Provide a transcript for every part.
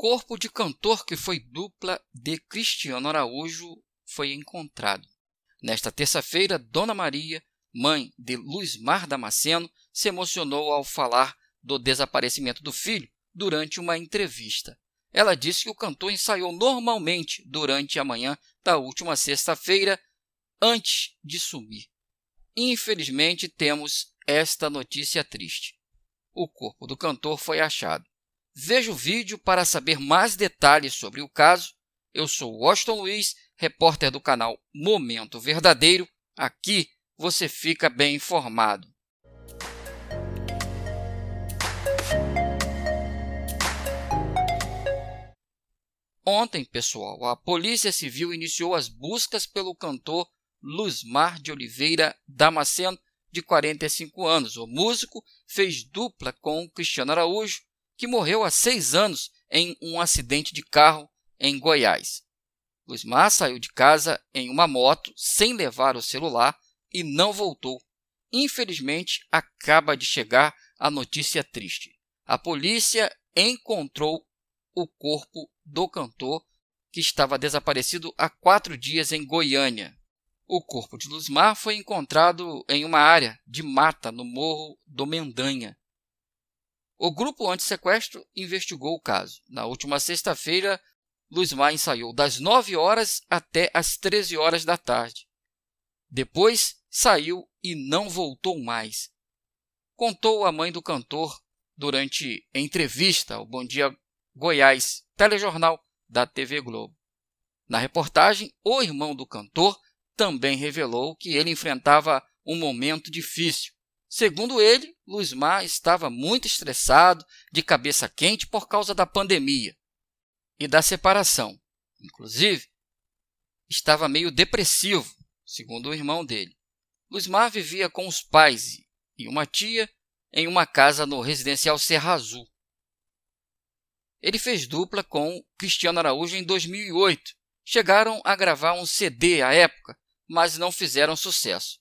corpo de cantor que foi dupla de Cristiano Araújo foi encontrado. Nesta terça-feira, Dona Maria, mãe de Luiz Mar Damasceno, se emocionou ao falar do desaparecimento do filho durante uma entrevista. Ela disse que o cantor ensaiou normalmente durante a manhã da última sexta-feira, antes de sumir. Infelizmente, temos esta notícia triste. O corpo do cantor foi achado. Veja o vídeo para saber mais detalhes sobre o caso. Eu sou Washington Luiz, repórter do canal Momento Verdadeiro. Aqui você fica bem informado. Ontem, pessoal, a Polícia Civil iniciou as buscas pelo cantor Luzmar de Oliveira Damasceno, de 45 anos. O músico fez dupla com Cristiano Araújo que morreu há seis anos em um acidente de carro em Goiás. Guzmar saiu de casa em uma moto sem levar o celular e não voltou. Infelizmente, acaba de chegar a notícia triste. A polícia encontrou o corpo do cantor que estava desaparecido há quatro dias em Goiânia. O corpo de Luzmar foi encontrado em uma área de mata no morro do Mendanha, o grupo anti-sequestro investigou o caso. Na última sexta-feira, Luzmar ensaiou das 9 horas até as 13 horas da tarde. Depois saiu e não voltou mais. Contou a mãe do cantor durante entrevista ao Bom Dia Goiás, telejornal da TV Globo. Na reportagem, o irmão do cantor também revelou que ele enfrentava um momento difícil. Segundo ele, Luzmar estava muito estressado, de cabeça quente por causa da pandemia e da separação. Inclusive, estava meio depressivo, segundo o irmão dele. Luzmar vivia com os pais e uma tia em uma casa no residencial Serra Azul. Ele fez dupla com Cristiano Araújo em 2008. Chegaram a gravar um CD à época, mas não fizeram sucesso.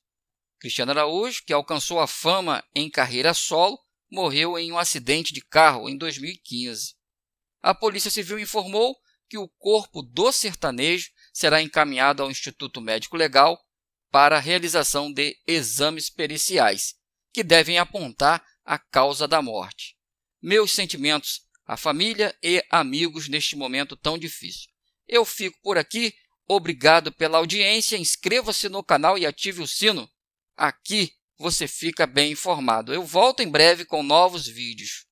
Cristiano Araújo, que alcançou a fama em carreira solo, morreu em um acidente de carro em 2015. A Polícia Civil informou que o corpo do sertanejo será encaminhado ao Instituto Médico Legal para a realização de exames periciais, que devem apontar a causa da morte. Meus sentimentos à família e amigos neste momento tão difícil. Eu fico por aqui. Obrigado pela audiência. Inscreva-se no canal e ative o sino Aqui você fica bem informado. Eu volto em breve com novos vídeos.